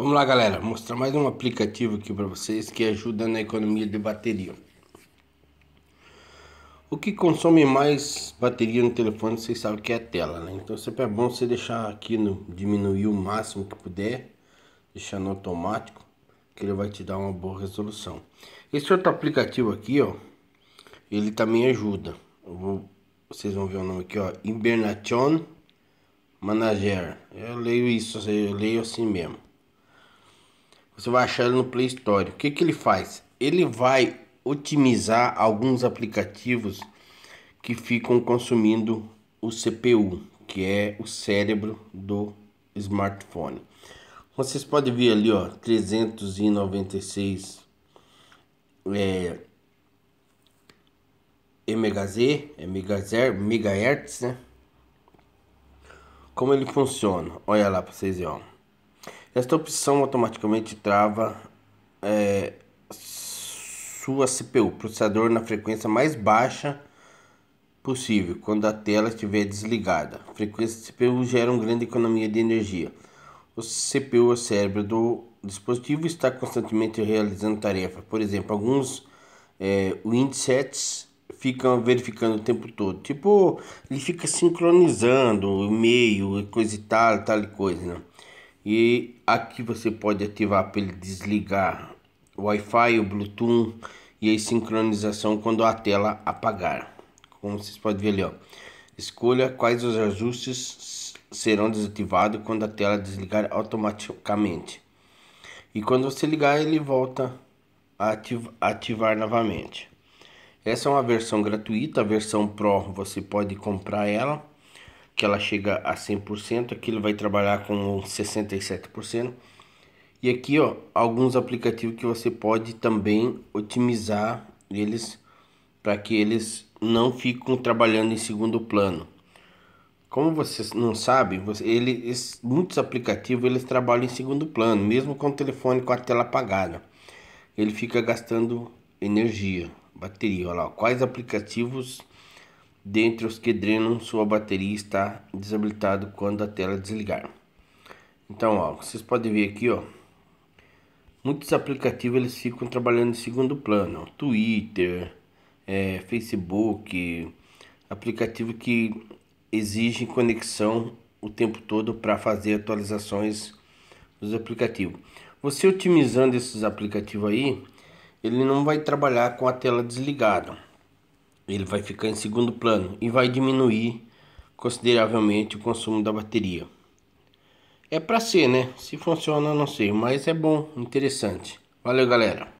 Vamos lá, galera, mostrar mais um aplicativo aqui para vocês que ajuda na economia de bateria. O que consome mais bateria no telefone, vocês sabem que é a tela, né? Então sempre é bom você deixar aqui no diminuir o máximo que puder, deixar no automático, que ele vai te dar uma boa resolução. Esse outro aplicativo aqui, ó, ele também ajuda. Vou, vocês vão ver o nome aqui, ó, Hibernation Manager. Eu leio isso, eu leio assim mesmo. Você vai achar ele no Play Store. O que, que ele faz? Ele vai otimizar alguns aplicativos que ficam consumindo o CPU, que é o cérebro do smartphone. Vocês podem ver ali, ó, 396 é, MHz, é megahertz, megahertz, né? Como ele funciona? Olha lá para vocês, ó. Esta opção automaticamente trava é, sua CPU, processador na frequência mais baixa possível, quando a tela estiver desligada. A frequência CPU gera uma grande economia de energia. O CPU, o cérebro do dispositivo, está constantemente realizando tarefas. Por exemplo, alguns é, windsets ficam verificando o tempo todo. Tipo, ele fica sincronizando e-mail, coisa e tal, tal e coisa, né? e aqui você pode ativar para ele desligar o Wi-Fi, o Bluetooth e a sincronização quando a tela apagar. Como vocês podem ver ali, ó. escolha quais os ajustes serão desativados quando a tela desligar automaticamente. E quando você ligar, ele volta a ativar novamente. Essa é uma versão gratuita, a versão Pro você pode comprar ela que ela chega a 100%, aqui ele vai trabalhar com 67%. E aqui, ó, alguns aplicativos que você pode também otimizar eles para que eles não ficam trabalhando em segundo plano. Como vocês não sabem, você, ele, esses, muitos aplicativos eles trabalham em segundo plano, mesmo com o telefone com a tela apagada. Ele fica gastando energia, bateria. Olha lá, quais aplicativos Dentre os que drenam, sua bateria está desabilitado quando a tela desligar. Então, ó, vocês podem ver aqui, ó. Muitos aplicativos eles ficam trabalhando em segundo plano. Twitter, é, Facebook, aplicativo que exige conexão o tempo todo para fazer atualizações dos aplicativos. Você otimizando esses aplicativos aí, ele não vai trabalhar com a tela desligada ele vai ficar em segundo plano e vai diminuir consideravelmente o consumo da bateria. É para ser, né? Se funciona, não sei, mas é bom, interessante. Valeu, galera.